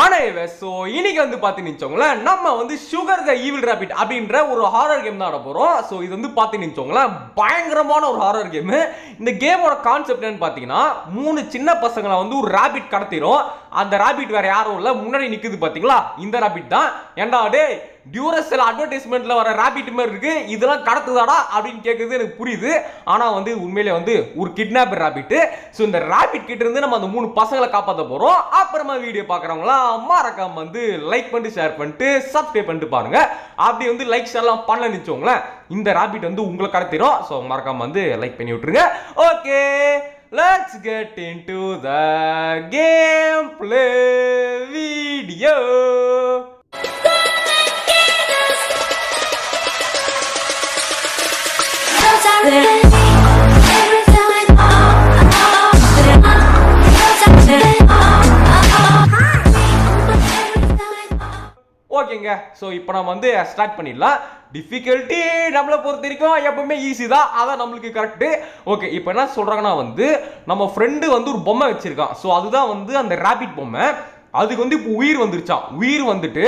வணவே so இன்னைக்கு வந்து பார்த்து நினச்சோங்களேன் நம்ம வந்து சுகர் த ஈவில் ரேபிட் அப்படின்ற ஒரு ஹாரர் கேம் தான் ஆட போகிறோம் ஸோ இது வந்து பார்த்து நினச்சோங்களேன் பயங்கரமான ஒரு ஹாரர் கேமு இந்த கேமோட கான்செப்ட் என்னன்னு பார்த்தீங்கன்னா மூணு சின்ன பசங்களை வந்து ஒரு ரேபிட் கடத்திடும் அந்த ரேபிட் வேற யாரும் இல்லை முன்னாடி நிற்குது பார்த்தீங்களா இந்த ரேபிட் தான் ஏண்டா டே டியூரஸில் அட்வர்டைஸ்மெண்ட்டில் வர ரேபிட் மாதிரி இருக்குது இதெல்லாம் கடத்துதாடா அப்படின்னு கேட்குறது எனக்கு புரியுது ஆனால் வந்து உண்மையிலே வந்து ஒரு கிட்னாப்பர் ரேபிட்டு ஸோ இந்த ரேபிட் கிட்டேருந்து நம்ம அந்த மூணு பசங்களை காப்பாற்ற போகிறோம் அப்புறமா வீடியோ பார்க்குறவங்களாம் மறக்காமல் வந்து லைக் பண்ணிட்டு ஷேர் பண்ணிட்டு சப்ஸ்கிரைப் பண்ணிட்டு பாருங்கள் அப்படி வந்து லைக் ஷேர்லாம் பண்ணல நினச்சோங்களேன் இந்த ரேபிட் வந்து உங்களை கடத்திடும் ஸோ மறக்காமல் வந்து லைக் பண்ணி விட்டுருங்க okay let's get into the game video ஓகேங்க ஸோ இப்போ நம்ம வந்து ஸ்டார்ட் பண்ணிடலாம் டிஃபிகல்ட்டி நம்மளை பொறுத்த வரைக்கும் எப்பவுமே ஈஸி தான் அதான் நம்மளுக்கு கரெக்டு ஓகே இப்போ என்ன சொல்கிறாங்கன்னா வந்து நம்ம ஃப்ரெண்டு வந்து ஒரு பொம்மை வச்சுருக்கான் ஸோ அதுதான் வந்து அந்த ரேபிட் பொம்மை அதுக்கு வந்து இப்போ உயிர் வந்துருச்சான் உயிர் வந்துட்டு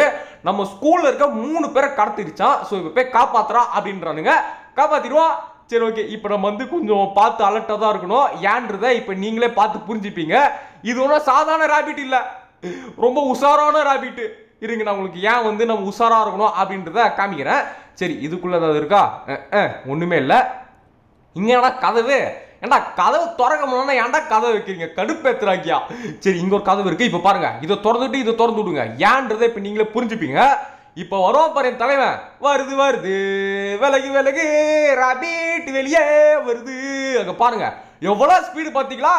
நம்ம ஸ்கூலில் இருக்க மூணு பேரை கடத்திருச்சான் ஸோ இப்போ போய் காப்பாத்துறா அப்படின்றானுங்க காப்பாற்றிடுவான் சரி ஓகே இப்போ நம்ம வந்து கொஞ்சம் பார்த்து அலர்ட்டாக தான் இருக்கணும் ஏன்றதை இப்போ நீங்களே பார்த்து புரிஞ்சுப்பீங்க இது ஒன்றும் சாதாரண ராபிட் இல்லை ரொம்ப உஷாரான ராபிட்டு இருங்க நான் உங்களுக்கு ஏன் வந்து நம்ம உஷாராக இருக்கணும் அப்படின்றத காமிக்கிறேன் சரி இதுக்குள்ளே ஏதாவது இருக்கா ஒன்றுமே இல்லை இங்கே கதவு ஏண்டா கதவு திறக்க முடியலன்னா ஏன்டா கதவை வைக்கிறீங்க கடுப்பேத்துறாக்கியா சரி இங்கே ஒரு கதவு இருக்குது இப்போ பாருங்கள் இதை திறந்துட்டு இதை திறந்து விடுங்க ஏன்றதை இப்போ நீங்களே புரிஞ்சுப்பீங்க இப்போ வரும் பாரு என் தலைவன் வருது வருது விலகி விலகு ரபீட் வெளியே வருது அங்கே பாருங்க எவ்வளோ ஸ்பீடு பார்த்தீங்களா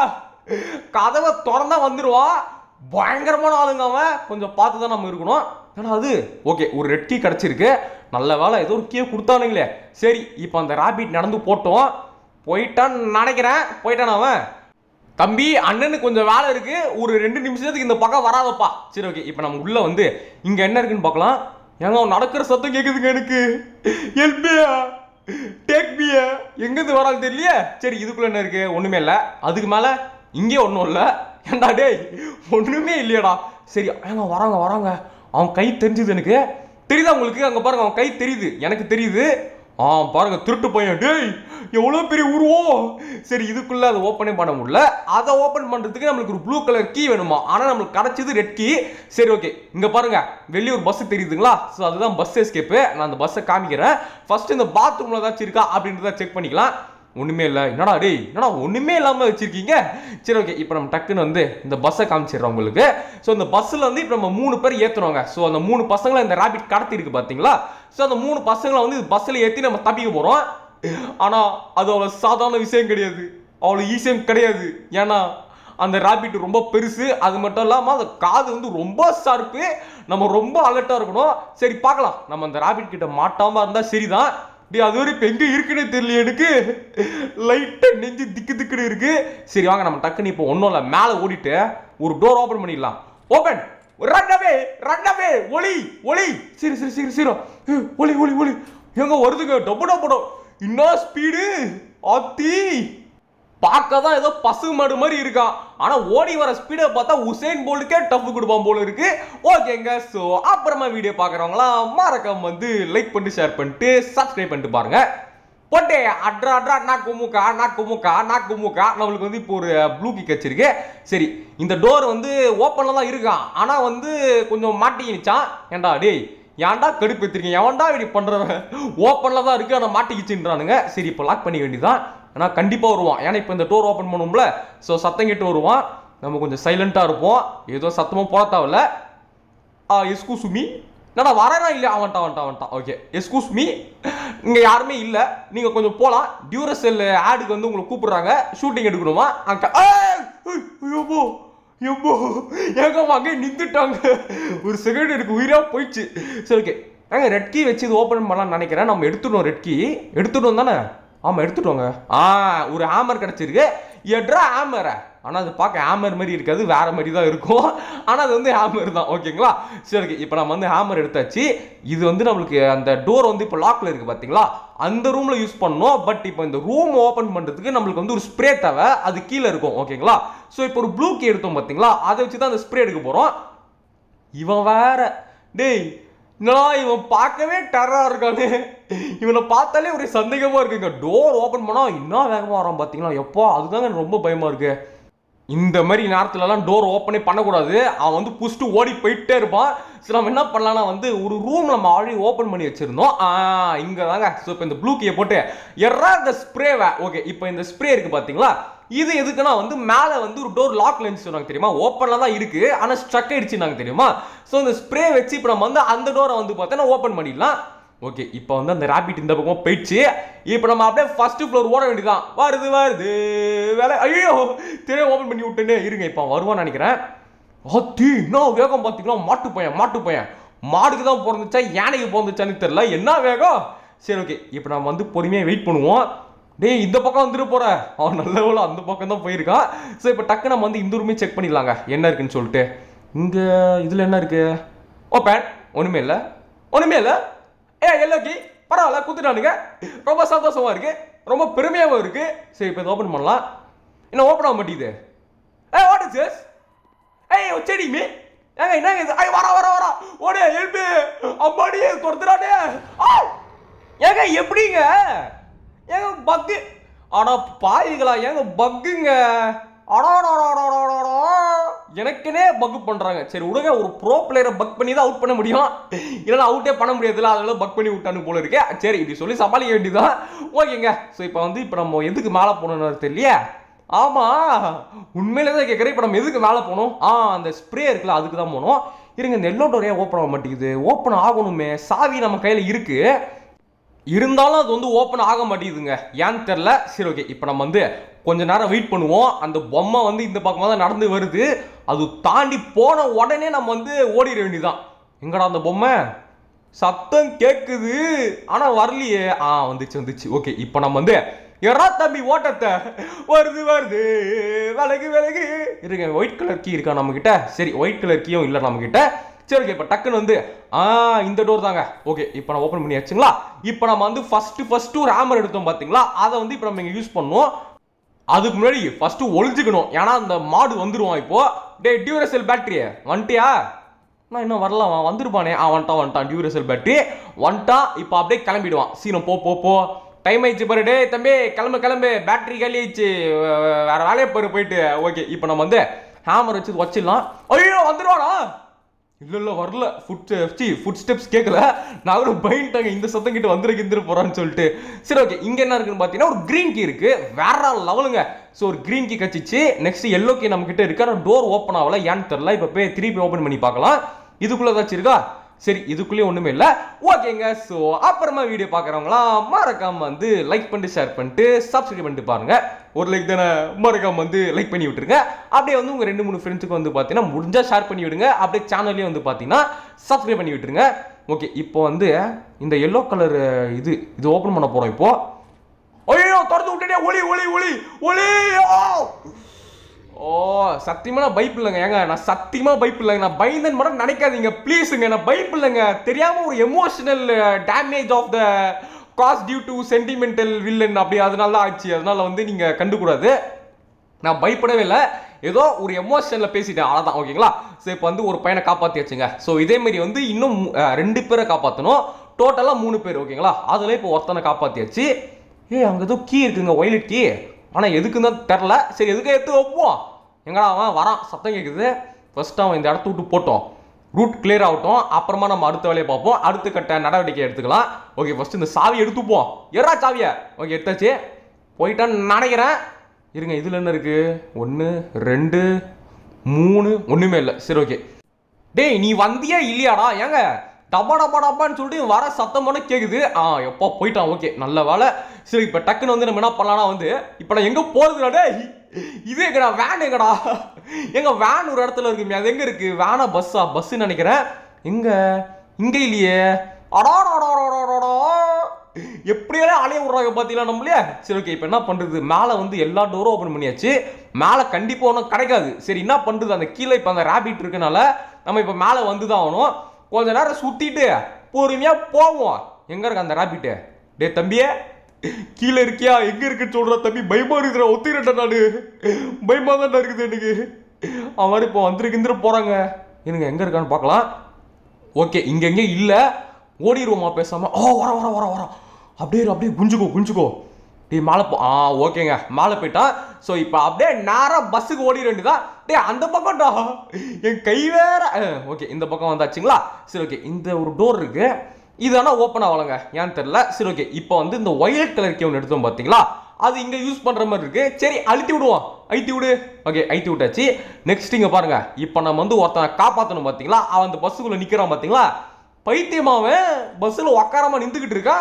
கதவை திறந்தா வந்துடுவான் பயங்கரமான ஆளுங்க அவன் கொஞ்சம் பார்த்து தான் நம்ம இருக்கணும் ஏன்னா அது ஓகே ஒரு ரெட் கீ கிடச்சிருக்கு நல்ல வேலை ஏதோ ஒரு கீ கொடுத்தானுங்களே சரி இப்போ அந்த ராபிட் நடந்து போட்டோம் போயிட்டான்னு நினைக்கிறேன் போயிட்டான் அவன் தம்பி அண்ணனு கொஞ்சம் வேலை இருக்குது ஒரு ரெண்டு நிமிஷத்துக்கு இந்த பக்கம் வராதப்பா சரி ஓகே இப்போ நம்ம உள்ளே வந்து இங்கே என்ன இருக்குன்னு பார்க்கலாம் ஏங்க அவன் நடக்கிற சத்தம் கேட்குதுங்க எனக்கு எல்பியா டேக் பிய எங்கேருந்து வராது தெரியலையே சரி இதுக்குள்ள என்ன இருக்கு ஒன்றுமே இல்லை அதுக்கு மேலே இங்கே ஒன்றும் இல்லை ஏண்டா டேய் ஒன்றுமே இல்லையடா சரி ஏங்க வராங்க வராங்க அவன் கை தெரிஞ்சுது எனக்கு தெரியுதா உங்களுக்கு அங்கே பாருங்க அவன் கை தெரியுது எனக்கு தெரியுது ஆ பாருங்க திருட்டு பையன் டேய் எவ்வளோ பெரிய உருவோ சரி இதுக்குள்ளே அதை ஓப்பனே பண்ண முடியல அதை ஓப்பன் பண்ணுறதுக்கு நம்மளுக்கு ஒரு ப்ளூ கலர் கீ வேணுமா ஆனால் நம்மளுக்கு கிடச்சது ரெட் கீ சரி ஓகே இங்கே பாருங்க வெளியே ஒரு பஸ்ஸு தெரியுதுங்களா ஸோ அதுதான் பஸ் எஸ்கேப்பு நான் அந்த பஸ்ஸை காமிக்கிறேன் ஃபர்ஸ்ட் இந்த பாத்ரூம்ல தான் இருக்கா அப்படின்றத செக் பண்ணிக்கலாம் ஒன்றுமே இல்லை என்னடா டேய் என்னடா ஒன்றுமே இல்லாமல் வச்சுருக்கீங்க சரி ஓகே இப்போ நம்ம டக்குன்னு வந்து இந்த பஸ்ஸை காமிச்சிடுறோம் உங்களுக்கு ஸோ இந்த பஸ்ஸில் வந்து இப்போ நம்ம மூணு பேர் ஏற்றுறோங்க ஸோ அந்த மூணு பசங்களை இந்த ரேபிட் கடத்தி இருக்குது பார்த்தீங்களா ஸோ அந்த மூணு பசங்களை வந்து பஸ்ஸில் ஏற்றி நம்ம தப்பிக்க போகிறோம் ஆனால் அது அவ்வளோ சாதாரண விஷயம் கிடையாது அவ்வளோ ஈஸியம் கிடையாது ஏன்னா அந்த ராபிட் ரொம்ப பெருசு அது மட்டும் இல்லாமல் அந்த காது வந்து ரொம்ப ஷார்ப்பு நம்ம ரொம்ப அலர்ட்டாக இருக்கணும் சரி பார்க்கலாம் நம்ம அந்த ராபிட் கிட்ட மாட்டாமல் இருந்தால் சரிதான் டே அது வரை இப்போ எங்கே இருக்குன்னு தெரியல எனக்கு லைட்டாக நெஞ்சு திக்கு திக்குன்னு இருக்குது சரி வாங்க நம்ம டக்குன்னு இப்போ ஒன்றும் இல்லை மேலே ஓடிட்டு ஒரு டோர் ஓப்பன் பண்ணிடலாம் ஓப்பன் ரன்னவே ரன்னவே ஒளி ஒளி சரி சரி சரி சீரோ ஒளி ஒளி ஒளி எங்கே வருதுங்க டப்பு படம் இன்னும் ஸ்பீடு ஆத்தி பார்க்க தான் ஏதோ பசு மடு மாதிரி இருக்கான் ஆனால் ஓடி வர ஸ்பீடை பார்த்தா உசேன் போல்டுக்கே டஃப் கொடுப்பான் போல இருக்கு ஓகேங்க ஸோ அப்புறமா வீடியோ பார்க்குறவங்களாம் மறக்காம வந்து லைக் பண்ணிட்டு ஷேர் பண்ணிட்டு சப்ஸ்கிரைப் பண்ணிட்டு பாருங்க போட்டே அட்ரா அட்ரா நா குமுக்கா நா குமுக்கா நா குமுக்கா நம்மளுக்கு வந்து இப்போ ஒரு ப்ளூ கிக் வச்சிருக்கு சரி இந்த டோர் வந்து ஓப்பனில் தான் இருக்கான் ஆனால் வந்து கொஞ்சம் மாட்டிக்கிச்சான் ஏண்டா டேய் ஏன்டா கடுப்பு எடுத்துருக்கீங்க எவன்டா இப்படி பண்ணுறவன் ஓப்பனில் தான் இருக்குது ஆனால் மாட்டிக்கிச்சுன்றானுங்க சரி இப்போ லாக் பண்ணிக்க வேண்டியதான் ஆனால் கண்டிப்பாக வருவான் ஏன்னா இப்போ இந்த டோர் ஓப்பன் பண்ணும்ல ஸோ சத்தம் கேட்டு வருவான் நம்ம கொஞ்சம் சைலண்ட்டாக இருப்போம் ஏதோ சத்தமாக போட தேவையில்ல எஸ்கூ சுமி நான் வரானா இல்லை அவன்ட்டா அவன்ட்டா அவன்ட்டா ஓகே எஸ்கூஸ் மீ இங்கே யாருமே இல்லை நீங்கள் கொஞ்சம் போகலாம் டியூரசெல் ஆடுக்கு வந்து உங்களை கூப்பிடுறாங்க ஷூட்டிங் எடுக்கணுமா அங்கே ஐயோ எப்போ எங்க அங்கே நின்றுட்டாங்க ஒரு செகண்ட் எனக்கு உயிராக போயிடுச்சு சரி ஓகே ஏங்க ரெட் கீ வச்சு இது ஓப்பன் பண்ணலாம்னு நினைக்கிறேன் நம்ம எடுத்துடணும் ரெட் கீ எடுத்துடணும் தானே ஆமாம் எடுத்துட்டோங்க ஆ ஒரு ஹேமர் கிடச்சிருக்கு எட்ரா ஹேமரை ஆனால் அது பார்க்க ஹேமர் மாதிரி இருக்காது வேறு மாதிரி தான் இருக்கும் ஆனால் அது வந்து ஹேமர் தான் ஓகேங்களா சரி ஓகே இப்போ நம்ம வந்து ஹேமர் எடுத்தாச்சு இது வந்து நம்மளுக்கு அந்த டோர் வந்து இப்போ லாக்கில் இருக்குது பார்த்தீங்களா அந்த ரூமில் யூஸ் பண்ணோம் பட் இப்போ இந்த ரூம் ஓப்பன் பண்ணுறதுக்கு நம்மளுக்கு வந்து ஒரு ஸ்ப்ரே தேவை அது கீழே இருக்கும் ஓகேங்களா ஸோ இப்போ ஒரு ப்ளூ கே எடுத்தோம் பார்த்தீங்களா அதை வச்சு தான் அந்த ஸ்ப்ரே எடுக்க போகிறோம் இவன் வேற டேய் என்னடா இவன் பார்க்கவே டெரராக இருக்கானு இவனை பார்த்தாலே ஒரு சந்தேகமாக இருக்குங்க டோர் ஓப்பன் பண்ணால் இன்னும் வேகமாக வரான் பார்த்தீங்களா எப்போ அதுதாங்க எனக்கு ரொம்ப பயமாக இருக்குது இந்த மாதிரி நேரத்துலலாம் டோர் ஓப்பனே பண்ணக்கூடாது அவன் வந்து புஷ்ட்டு ஓடி போயிட்டே இருப்பான் சரி நம்ம என்ன பண்ணலாம்னா வந்து ஒரு ரூம் நம்ம ஆல்ரெடி ஓப்பன் பண்ணி வச்சிருந்தோம் இங்கே தாங்க ஸோ இப்போ இந்த ப்ளூ கீயை போட்டு எறா இந்த ஸ்ப்ரேவை ஓகே இப்போ இந்த ஸ்ப்ரே இருக்குது பார்த்தீங்களா இது எதுக்குன்னா வந்து மேலே வந்து ஒரு டோர் லாக் லென்ஸ் சொன்னாங்க தெரியுமா ஓப்பனில் தான் இருக்குது ஆனால் ஸ்ட்ரக் ஆயிடுச்சுனாங்க தெரியுமா ஸோ இந்த ஸ்ப்ரே வச்சு இப்போ நம்ம வந்து அந்த டோரை வந்து பார்த்தோன்னா ஓப்பன் பண்ணிடலாம் ஓகே இப்போ வந்து அந்த ராபிட் இந்த பக்கமாக போயிடுச்சு இப்போ நம்ம அப்படியே ஃபஸ்ட்டு ஃப்ளோர் ஓட வேண்டியதான் வருது வருது வேலை ஐயோ திரையை ஓப்பன் பண்ணி விட்டுன்னு இருங்க இப்போ வருவான்னு நினைக்கிறேன் அத்தி வேகம் பார்த்திங்களா மாட்டு பையன் மாட்டு பையன் மாடுக்கு தான் பிறந்துச்சா யானைக்கு பிறந்துச்சான்னு தெரில என்ன வேகம் சரி ஓகே இப்போ நம்ம வந்து பொறுமையாக வெயிட் பண்ணுவோம் டேய் இந்த பக்கம் வந்துட்டு போகிற அவன் நல்லவளோ அந்த பக்கம் தான் போயிருக்கான் ஸோ இப்போ டக்கு நம்ம வந்து இந்த உரிமையை செக் பண்ணிடலாங்க என்ன இருக்குன்னு சொல்லிட்டு இங்கே இதில் என்ன இருக்குது ஓ பேன் ஒன்றுமே இல்லை ஒன்றுமே இல்லை ஏ எல்லோக்கி பரவாயில்ல குத்துட்டானுங்க ரொம்ப சந்தோஷமாக இருக்குது ரொம்ப பெருமையாகவும் இருக்குது சரி இப்போ இதை ஓப்பன் பண்ணலாம் என்ன ஓப்பன் ஆக மாட்டேங்குது ஏ ஓட்டு சேஸ் ஏய் செடி மீ ஏங்க என்னங்க இது ஐ வர வர வர ஓடே எழுப்பு அம்மாடியே துரத்துறானே ஆ ஏங்க எப்படிங்க ஏங்க பக்கு ஆனால் பாயிக்கலாம் ஏங்க பக்குங்க அடா எனக்குனே பக் பண்ணுறாங்க சரி உடனே ஒரு ப்ரோ பிளேயரை பக் பண்ணி தான் அவுட் பண்ண முடியும் இல்லைன்னா அவுட்டே பண்ண முடியாதுல்ல அதனால பக் பண்ணி விட்டானு போல இருக்கு சரி இப்படி சொல்லி சமாளிக்க வேண்டியதுதான் ஓகேங்க ஸோ இப்போ வந்து இப்போ நம்ம எதுக்கு மேலே போகணும்னு தெரியலையே ஆமாம் உண்மையிலே தான் கேட்குறேன் இப்போ நம்ம எதுக்கு மேலே போகணும் ஆ அந்த ஸ்ப்ரே இருக்குல்ல அதுக்கு தான் போகணும் இருங்க நெல்லோ டோரையாக ஓப்பன் ஆக மாட்டேங்குது ஓப்பன் ஆகணுமே சாவி நம்ம கையில் இருக்குது இருந்தாலும் அது வந்து ஓப்பன் ஆக மாட்டேங்குதுங்க ஏன்னு தெரில சரி ஓகே இப்போ நம்ம வந்து கொஞ்ச நேரம் வெயிட் பண்ணுவோம் அந்த பொம்மை வந்து இந்த பக்கமாக தான் நடந்து வருது அது தாண்டி போன உடனே நம்ம வந்து ஓடிட வேண்டியதான் எங்கடா அந்த பொம்மை சத்தம் கேட்குது ஆனால் வரலையே ஆ வந்துச்சு வந்துச்சு ஓகே இப்போ நம்ம வந்து எறா தம்பி ஓட்டத்தை வருது வருது விலகு விலகு இருக்க ஒயிட் கலர் கீ இருக்கா நம்மக்கிட்ட சரி ஒயிட் கலர் கீயும் இல்லை நம்மக்கிட்ட சரி ஓகே இப்போ டக்குன்னு வந்து ஆ இந்த டோர் தாங்க ஓகே இப்போ நான் ஓப்பன் பண்ணியாச்சுங்களா இப்போ நம்ம வந்து ஃபஸ்ட்டு ஃபஸ்ட்டு ஒரு ஹேமர் எடுத்தோம் பார்த்தீங்களா அதை வந்து இப்போ நம்ம இங்கே யூஸ் பண்ணுவோம் அதுக்கு முன்னாடி ஃபஸ்ட்டு ஒழிஞ்சுக்கணும் ஏன்னா அந்த மாடு வந்துடுவான் இப்போது டே டியூரசெல் பேட்டரியே வந்துட்டியா நான் இன்னும் வரலாம் வந்துருப்பானே ஆ வந்துட்டா வந்துட்டான் டியூரசெல் பேட்டரி வந்துட்டான் இப்போ அப்படியே கிளம்பிடுவான் சீனம் போ போ போ டைம் ஆயிடுச்சு பாரு டே தம்பி கிளம்பு கிளம்பு பேட்டரி காலி ஆயிடுச்சு வேறு வேலையை போயிட்டு ஓகே இப்போ நம்ம வந்து ஹேமர் வச்சு வச்சிடலாம் ஐயோ வந்துடுவானா இல்லை இல்லை வரல ஃபுட் சி ஃபுட் ஸ்டெப்ஸ் கேட்கல நாங்களும் ஒரு பயன்ட்டாங்க இந்த சத்தம் கிட்ட வந்துருக்கு இந்த போகிறான்னு சொல்லிட்டு சரி ஓகே இங்கே என்ன இருக்குன்னு பார்த்தீங்கன்னா ஒரு க்ரீன் கீ இருக்குது வேற லெவலுங்க ஸோ ஒரு க்ரீன் கீ கச்சிச்சு நெக்ஸ்ட் எல்லோ கீ நம்ம கிட்ட இருக்கு ஆனால் டோர் ஓப்பன் ஆகல ஏன்னு தெரில இப்போ போய் திருப்பி ஓப்பன் பண்ணி பார்க்கலாம் இதுக்குள்ளே ஏதாச்சும் இருக்கா சரி இதுக்குள்ளேயே ஒன்றுமே இல்லை ஓகேங்க ஸோ அப்புறமா வீடியோ பார்க்குறவங்களாம் மறக்காமல் வந்து லைக் பண்ணிட்டு ஷேர் பண்ணிட்டு சப்ஸ்கிரைப் பண்ணிட்டு பாருங்கள் ஒரு லைக் தானே மறக்காமல் வந்து லைக் பண்ணி விட்டுருங்க அப்படியே வந்து உங்கள் ரெண்டு மூணு ஃப்ரெண்ட்ஸுக்கு வந்து பார்த்தீங்கன்னா முடிஞ்சால் ஷேர் பண்ணி விடுங்க அப்படியே சேனல்லையும் வந்து பார்த்தீங்கன்னா சப்ஸ்கிரைப் பண்ணி விட்டுருங்க ஓகே இப்போ வந்து இந்த எல்லோ கலர் இது இது ஓப்பன் பண்ண போகிறோம் இப்போது ஐயோ திறந்து விட்டுட்டே ஒளி ஒளி ஒளி ஒளி ஓ சத்தியமா நான் பைப்பில்லைங்க ஏங்க நான் சத்தியமா பைப்பில்லைங்க நான் பயந்தன் மட்டும் நினைக்காதீங்க ப்ளீஸுங்க நான் பைப்பில்லைங்க தெரியாம ஒரு emotional damage of the cause due to sentimental villain அப்படி அதனால தான் ஆச்சு அதனால வந்து நீங்கள் கண்டுக்கூடாது நான் பயப்படவே இல்லை ஏதோ ஒரு எமோஷனில் பேசிட்டேன் அதான் ஓகேங்களா ஸோ இப்போ வந்து ஒரு பையனை காப்பாற்றியாச்சுங்க ஸோ இதேமாரி வந்து இன்னும் ரெண்டு பேரை காப்பாற்றணும் டோட்டலாக மூணு பேர் ஓகேங்களா அதில் இப்போ ஒருத்தனை காப்பாற்றியாச்சு ஏ அங்கே ஏதோ கீ இருக்குங்க ஒயலட் கீ ஆனால் எதுக்குன்னு தான் தெரில சரி எதுக்காக எடுத்து வைப்போம் எங்கடா அவன் வரான் சத்தம் கேட்குது ஃபஸ்ட்டு அவன் இந்த இடத்த விட்டு போட்டோம் ரூட் கிளியர் ஆகட்டும் அப்புறமா நம்ம அடுத்த வேலையை பார்ப்போம் அடுத்த கட்ட நடவடிக்கை எடுத்துக்கலாம் ஓகே ஃபஸ்ட்டு இந்த சாவி எடுத்துப்போம் எறா சாவியை ஓகே எடுத்தாச்சு போயிட்டான்னு நினைக்கிறேன் இருங்க இதில் என்ன இருக்குது ஒன்று ரெண்டு மூணு ஒன்றுமே இல்லை சரி ஓகே டேய் நீ வந்தியா இல்லையாடா ஏங்க டபா டபா டபான்னு சொல்லிட்டு வர சத்தம் பண்ண கேட்குது ஆ எப்போ போயிட்டான் ஓகே நல்ல வேலை சரி இப்போ டக்குன்னு வந்து நம்ம என்ன பண்ணலாம்னா வந்து இப்போ நான் எங்கே போகிறதுனாடே இது எங்கடா வேன் எங்கடா எங்கள் வேன் ஒரு இடத்துல இருக்குமே அது எங்கே இருக்குது வேனா பஸ்ஸா பஸ்ஸுன்னு நினைக்கிறேன் எங்கே இங்கே இல்லையே அடாடாடாடாடாடா எப்படியெல்லாம் அலைய விட்றாங்க பார்த்தீங்களா நம்மளே சரி ஓகே இப்போ என்ன பண்ணுறது மேலே வந்து எல்லா டோரும் ஓப்பன் பண்ணியாச்சு மேலே கண்டிப்பாக ஒன்றும் கிடைக்காது சரி என்ன பண்ணுறது அந்த கீழே இப்போ அந்த ரேபிட் இருக்கனால நம்ம இப்போ மேலே வந்து தான் ஆகணும் கொஞ்ச நேரம் சுற்றிட்டு பொறுமையா போவோம் எங்கே இருக்கு அந்த ராபிட்டு டே தம்பியே கீழே இருக்கியா எங்கே இருக்கு சொல்ற தம்பி பயமாக இருக்கிற ஒத்துக்கிறேன் நான் பயமாக தான் இருக்குது எனக்கு அவன் இப்போ இந்த போகிறாங்க எனக்கு எங்கே இருக்கான்னு பார்க்கலாம் ஓகே இங்கே எங்கே இல்லை ஓடிடுவோமா பேசாமல் ஓ வர வர வர வர அப்படியே அப்படியே குஞ்சுக்கோ குஞ்சுக்கோ டே மாலை போ ஆ ஓகேங்க மாலை போயிட்டான் ஸோ இப்போ அப்படியே நேராக பஸ்ஸுக்கு ஓடிட தான் டே அந்த பக்கம்டா என் கை வேற ஓகே இந்த பக்கம் வந்தாச்சுங்களா சரி ஓகே இந்த ஒரு டோர் இருக்குது இது ஆனால் ஓப்பன் ஆகலைங்க ஏன்னு தெரில சரி ஓகே இப்போ வந்து இந்த ஒயலட் கலர் கே ஒன்று எடுத்தோம் பார்த்தீங்களா அது இங்கே யூஸ் பண்ணுற மாதிரி இருக்குது சரி அழுத்தி விடுவோம் அழுத்தி விடு ஓகே அழுத்தி விட்டாச்சு நெக்ஸ்ட் இங்கே பாருங்கள் இப்போ நம்ம வந்து ஒருத்தனை காப்பாற்றணும் பார்த்தீங்களா அவன் அந்த பஸ்ஸுக்குள்ளே நிற்கிறான் பார்த்தீங்களா பைத்தியமாவே பஸ்ஸில் உக்காரமாக நின்றுக்கிட்டு இருக்கா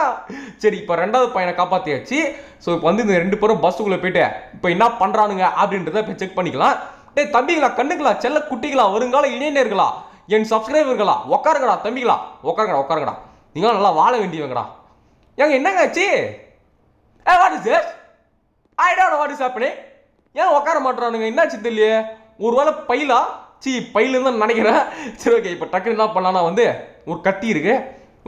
சரி இப்போ ரெண்டாவது பையனை காப்பாற்றியாச்சு ஸோ இப்போ வந்து இந்த ரெண்டு பேரும் பஸ்ஸுக்குள்ளே போயிட்டு இப்போ என்ன பண்ணுறானுங்க அப்படின்றத இப்போ செக் பண்ணிக்கலாம் டே தம்பிங்களா கண்ணுங்களா செல்ல குட்டிகளா வருங்கால இளைஞர்களா என் சப்ஸ்கிரைபர்களா உக்காருங்கடா தம்பிகளா உக்காருங்கடா உக்காருங்கடா நீங்களும் நல்லா வாழ வேண்டியவங்கடா ஏங்க என்னங்க ஏ what is this I don't what is happening ஏன் உட்கார மாட்டுறானுங்க என்னாச்சு தெரியலையே ஒருவேளை பையிலா சி பையிலேருந்து நினைக்கிறேன் சரி ஓகே இப்போ டக்குன்னு என்ன பண்ணான்னா வந்து ஒரு கத்தி இருக்கு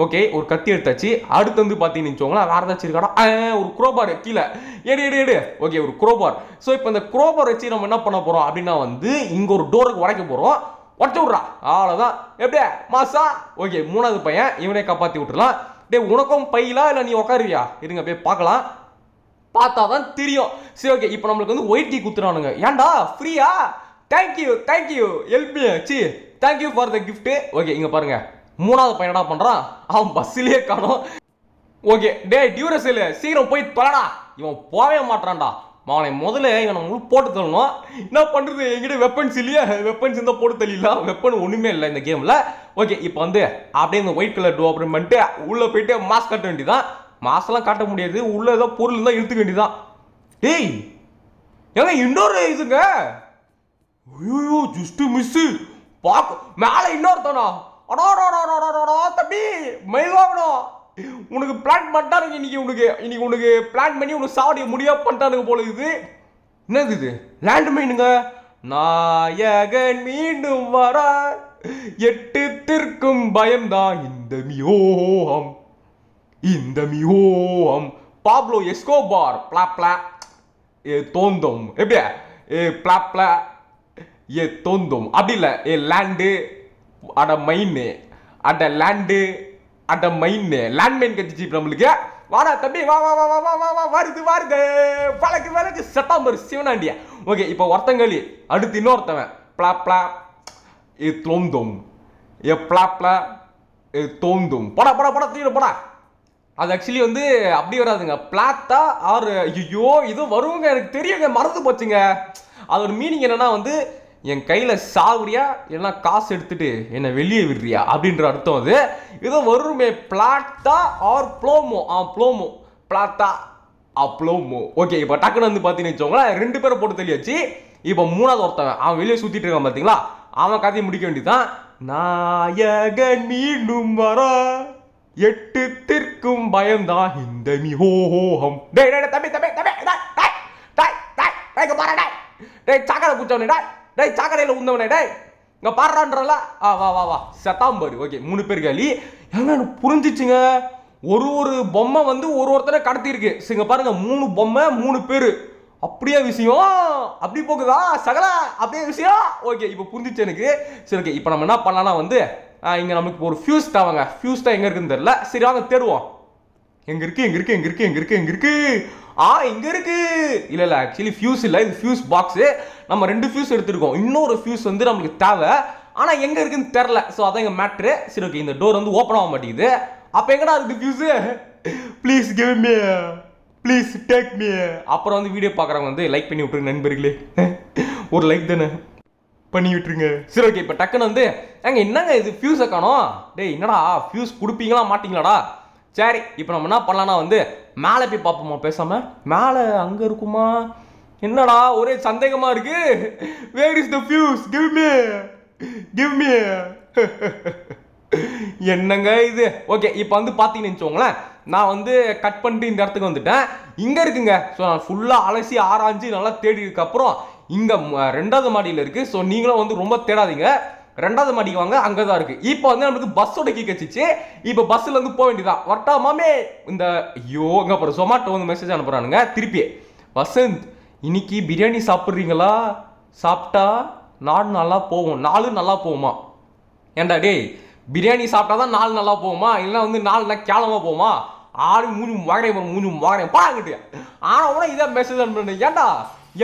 ஓகே ஒரு கத்தி எடுத்தாச்சு அடுத்து வந்து பார்த்தீங்கன்னு வச்சுக்கோங்களேன் வேறு ஏதாச்சும் இருக்காடா ஒரு குரோபார் கீழே எடு எடு எடு ஓகே ஒரு குரோபார் ஸோ இப்போ இந்த குரோபார் வச்சு நம்ம என்ன பண்ண போகிறோம் அப்படின்னா வந்து இங்கே ஒரு டோருக்கு உடைக்க போகிறோம் உடச்சு விட்றா அவ்வளோதான் எப்படியா மாசா ஓகே மூணாவது பையன் இவனே காப்பாற்றி விட்டுலாம் டே உனக்கும் பையிலா இல்லை நீ உக்காருவியா இருங்க போய் பார்க்கலாம் பார்த்தா தான் தெரியும் சரி ஓகே இப்போ நம்மளுக்கு வந்து ஒயிட் டீ குத்துறானுங்க ஏன்டா ஃப்ரீயா தேங்க்யூ தேங்க்யூ எல்பி சி thank you for the gift okay இங்கே பாருங்கள் மூணாவது பையன் என்ன பண்ணுறான் அவன் பஸ்ஸிலே காணும் ஓகே டே டியூரஸில் சீக்கிரம் போய் தொலைடா இவன் போவே மாட்டான்டா அவனை முதல்ல இவனை முழு போட்டு தள்ளணும் என்ன பண்ணுறது என்கிட்ட வெப்பன்ஸ் இல்லையா வெப்பன்ஸ் இருந்தால் போட்டு தெரியல வெப்பன் ஒன்றுமே இல்லை இந்த கேமில் ஓகே இப்போ வந்து அப்படியே இந்த ஒயிட் கலர் டோ அப்படின்னு பண்ணிட்டு உள்ளே போயிட்டு மாஸ்க் கட்ட வேண்டியதான் மாஸ்க்லாம் காட்ட முடியாது உள்ளே ஏதோ பொருள் இருந்தால் இழுத்துக்க வேண்டியதான் டேய் ஏங்க இன்னொரு இதுங்க ஐயோ ஜஸ்ட் மிஸ்ஸு பார்க்க மேலே இன்னொருத்தனா அடாடாடாடாடாடா தம்பி மயில் உனக்கு பிளான் பண்ணிட்டானுங்க இன்னைக்கு உனக்கு இன்றைக்கி உனக்கு பிளான் பண்ணி உனக்கு சாவடிய முடியா பண்ணிட்டானுங்க போல இது என்னது இது லேண்ட் மைனுங்க நாயகன் மீண்டும் வர எட்டு திற்கும் பயம்தான் இந்த மியோகம் இந்த மியோகம் பாப்லோ எஸ்கோபார் பிளாப்லா ஏ தோந்தோம் எப்படியா ஏ பிளாப்லா ஏ தோந்தும் அப்படி இல்லை ஏ லேண்டு அட மைன்னு அட லேண்டு அட மைன்னு லேண்ட் மைன் கட்டிச்சு நம்மளுக்கு வாடா தம்பி வா வா வா வா வா வா வா வருது வருது வழக்கு வழக்கு செத்தாம்பர் சிவனாண்டியா ஓகே இப்போ ஒருத்தங்களி அடுத்து இன்னொருத்தவன் பிளா பிளா ஏ தோந்தும் ஏ பிளா பிளா ஏ தோந்தும் போடா போடா போடா தூக்கிட போடா அது ஆக்சுவலி வந்து அப்படி வராதுங்க பிளாத்தா ஆர் ஐயோ இது வருங்க எனக்கு தெரியுங்க மறந்து போச்சுங்க அதோட மீனிங் என்னன்னா வந்து என் கையில் சாவுறியா இல்லைனா காசு எடுத்துகிட்டு என்னை வெளியே விடுறியா அப்படின்ற அர்த்தம் அது இது வருமே பிளாட்டா ஆர் ப்ளோமோ ஆ ப்ளோமோ பிளாட்டா ஆ ப்ளோமோ ஓகே இப்போ டக்குன்னு வந்து பார்த்தீங்கன்னு வச்சோங்களேன் ரெண்டு பேரை போட்டு தெளியாச்சு இப்போ மூணாவது ஒருத்தவன் அவன் வெளியே சுற்றிட்டு இருக்கான் பார்த்தீங்களா அவன் கதையை முடிக்க வேண்டியதான் நாயக நீண்டும் வர எட்டு திற்கும் பயம்தான் இந்த மி டேய் டேய் தம்பி தம்பி தம்பி டேய் டேய் டேய் டேய் டேய் சாக்கடை குச்சவனே டேய் டேய் சாக்கடையில் உந்தவனே டேய் இங்கே பாடுறான்றல ஆ வா வா வா செத்தாம்பாரு ஓகே மூணு பேர் கேலி என்ன எனக்கு புரிஞ்சிச்சுங்க ஒரு ஒரு பொம்மை வந்து ஒரு ஒருத்தரை கடத்தியிருக்கு சரிங்க பாருங்க மூணு பொம்மை மூணு பேர் அப்படியே விஷயம் அப்படி போகுதா சகல அப்படியே விஷயம் ஓகே இப்போ புரிஞ்சிச்சு எனக்கு சரி ஓகே இப்போ நம்ம என்ன பண்ணலாம் வந்து இங்கே நமக்கு ஒரு ஃபியூஸ் தவங்க ஃபியூஸ் தான் எங்கே இருக்குன்னு தெரில சரி வாங்க தேடுவோம் எங்கே இருக்குது எங்கே இருக்குது எங்கே இருக்குது எங்கே இருக்குது எங்கே இருக்குது ஆ இங்கே இருக்கு இல்லை இல்லை ஆக்சுவலி ஃபியூஸ் இல்லை இது ஃபியூஸ் பாக்ஸு நம்ம ரெண்டு ஃபியூஸ் எடுத்துருக்கோம் இன்னொரு ஃபியூஸ் வந்து நம்மளுக்கு தேவை ஆனால் எங்கே இருக்குன்னு தெரில ஸோ அதான் எங்கள் மேட்ரு சரி ஓகே இந்த டோர் வந்து ஓப்பன் ஆக மாட்டேங்குது அப்போ எங்கடா இருக்குது fuse please give me please take me அப்புறம் வந்து வீடியோ பார்க்குறவங்க வந்து லைக் பண்ணி விட்ருங்க நண்பர்களே ஒரு லைக் தானே பண்ணி விட்டுருங்க சரி ஓகே இப்போ டக்குன்னு வந்து ஏங்க என்னங்க இது ஃபியூஸை காணும் டேய் என்னடா ஃபியூஸ் கொடுப்பீங்களா மாட்டிங்களாடா சரி இப்போ நம்ம என்ன பண்ணலான்னா வந்து மேலே போய் பார்ப்போமா பேசாமல் மேலே அங்கே இருக்குமா என்னடா ஒரே சந்தேகமாக இருக்கு where is the fuse give me give me என்னங்க இது ஓகே இப்போ வந்து பார்த்தீங்கன்னு வச்சுக்கோங்களேன் நான் வந்து கட் பண்ணிட்டு இந்த இடத்துக்கு வந்துட்டேன் இங்கே இருக்குங்க ஸோ நான் ஃபுல்லாக அலசி ஆராய்ஞ்சு நல்லா தேடிதுக்கப்புறம் இங்கே ரெண்டாவது மாடியில் இருக்குது ஸோ நீங்களும் வந்து ரொம்ப தேடாதீங்க ரெண்டாவது மாடிக்கு வாங்க அங்கே தான் இருக்குது இப்போ வந்து நம்மளுக்கு பஸ்ஸோட கீ கச்சிச்சு இப்போ பஸ்ஸில் வந்து போக வேண்டியதான் வட்டாமாமே இந்த ஐயோ இங்கே அப்புறம் ஜொமாட்டோ வந்து மெசேஜ் அனுப்புகிறானுங்க திருப்பி வசந்த் இன்னைக்கு பிரியாணி சாப்பிட்றீங்களா சாப்பிட்டா நாடு நல்லா போவோம் நாலு நல்லா போகுமா ஏண்டா டேய் பிரியாணி சாப்பிட்டா தான் நாலு நல்லா போகுமா இல்லைனா வந்து நாலு நல்லா கேளமாக போகுமா ஆறு மூணு வாங்கினேன் மூணு வாங்கினேன் பாக்கிட்டு ஆனால் கூட இதான் மெசேஜ் அனுப்புறேன் ஏண்டா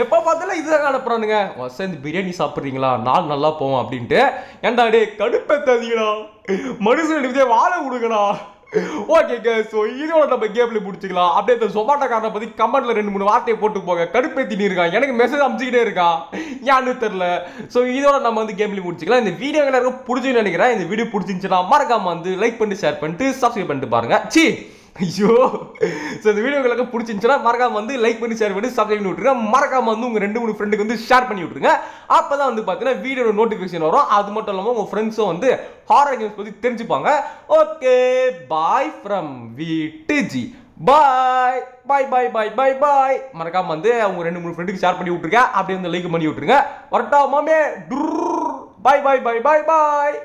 எப்போ பார்த்தாலும் இதுதான் அனுப்புறானுங்க வசந்த் பிரியாணி சாப்பிட்றீங்களா நாள் நல்லா போவோம் அப்படின்ட்டு ஏன்டா டே கடுப்பை தந்தீங்களா மனுஷன் வாழை கொடுக்கணா ஓகே ஸோ இதோட நம்ம கேப்பில் பிடிச்சிக்கலாம் அப்படியே இந்த சொமாட்டோக்காரனை பற்றி கமெண்ட்டில் ரெண்டு மூணு வார்த்தையை போட்டு போங்க கடுப்பேத்தின்னு இருக்கான் எனக்கு மெசேஜ் அனுப்பிச்சிக்கிட்டே இருக்கா ஏன்னு தெரில ஸோ இதோட நம்ம வந்து கேப்பில் பிடிச்சிக்கலாம் இந்த வீடியோ எல்லாருக்கும் பிடிச்சுன்னு நினைக்கிறேன் இந்த வீடியோ பிடிச்சிருந்துச்சுன்னா மறக்காமல் வந்து லைக் பண்ணிட்டு ஷேர் பண்ணிட்டு சப்ஸ்கிரைப் பண்ணிட்டு பாருங்க சி ஐயோ ஸோ இந்த வீடியோ உங்களுக்கு பிடிச்சிருந்துச்சுன்னா மறக்காம வந்து லைக் பண்ணி ஷேர் பண்ணி சப்ஸ்கிரைப் பண்ணி விட்டுருங்க மறக்காம வந்து உங்கள் ரெண்டு மூணு ஃப்ரெண்டுக்கு வந்து ஷேர் பண்ணி விட்டுருங்க அப்போ தான் வந்து பார்த்தீங்கன்னா வீடியோட நோட்டிஃபிகேஷன் வரும் அது மட்டும் இல்லாமல் உங்கள் ஃப்ரெண்ட்ஸும் வந்து ஹாரர் கேம்ஸ் பற்றி தெரிஞ்சுப்பாங்க ஓகே பாய் ஃப்ரம் வீட்டு ஜி bye bye bye bye bye bye மறக்காம வந்து அவங்க ரெண்டு மூணு ஃப்ரெண்டுக்கு ஷேர் பண்ணி விட்ருங்க அப்படியே வந்து லைக் பண்ணி விட்ருங்க வரட்டா மாமே பாய் பாய் பாய் பாய் பாய்